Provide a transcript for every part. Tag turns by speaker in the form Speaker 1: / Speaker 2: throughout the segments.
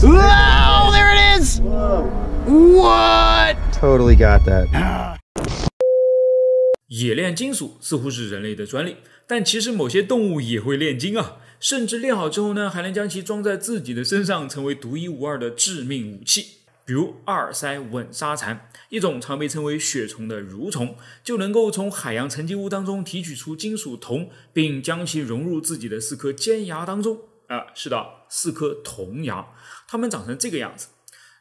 Speaker 1: Wow, Whoa. Totally there it What? got that. is! 冶炼金属似乎是人类的专利，但其实某些动物也会炼金啊！甚至炼好之后呢，还能将其装在自己的身上，成为独一无二的致命武器。比如二塞吻沙蚕，一种常被称为血虫的蠕虫，就能够从海洋沉积物当中提取出金属铜，并将其融入自己的四颗尖牙当中。啊，是的，四颗铜牙，它们长成这个样子，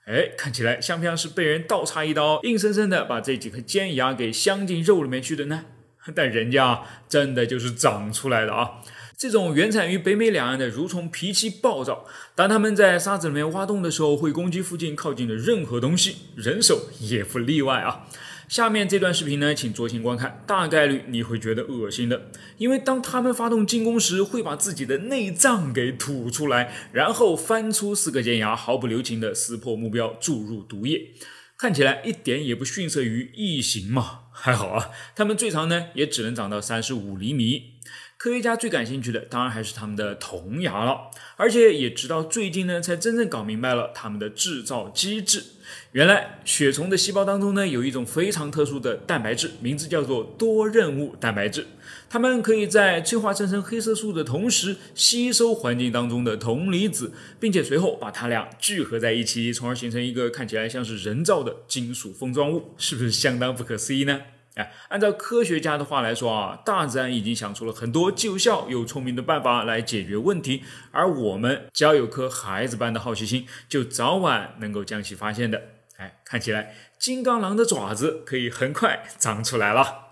Speaker 1: 哎，看起来像不像是被人倒插一刀，硬生生的把这几颗尖牙给镶进肉里面去的呢？但人家真的就是长出来的啊！这种原产于北美两岸的蠕虫脾气暴躁，当它们在沙子里面挖洞的时候，会攻击附近靠近的任何东西，人手也不例外啊。下面这段视频呢，请酌情观看，大概率你会觉得恶心的，因为当他们发动进攻时，会把自己的内脏给吐出来，然后翻出四个尖牙，毫不留情地撕破目标，注入毒液，看起来一点也不逊色于异形嘛？还好啊，它们最长呢，也只能长到三十五厘米。科学家最感兴趣的当然还是他们的铜牙了，而且也直到最近呢才真正搞明白了它们的制造机制。原来血虫的细胞当中呢有一种非常特殊的蛋白质，名字叫做多任务蛋白质。它们可以在催化生成黑色素的同时，吸收环境当中的铜离子，并且随后把它俩聚合在一起，从而形成一个看起来像是人造的金属封装物。是不是相当不可思议呢？哎，按照科学家的话来说啊，大自然已经想出了很多既有效又聪明的办法来解决问题，而我们只要有颗孩子般的好奇心，就早晚能够将其发现的。哎，看起来金刚狼的爪子可以很快长出来了。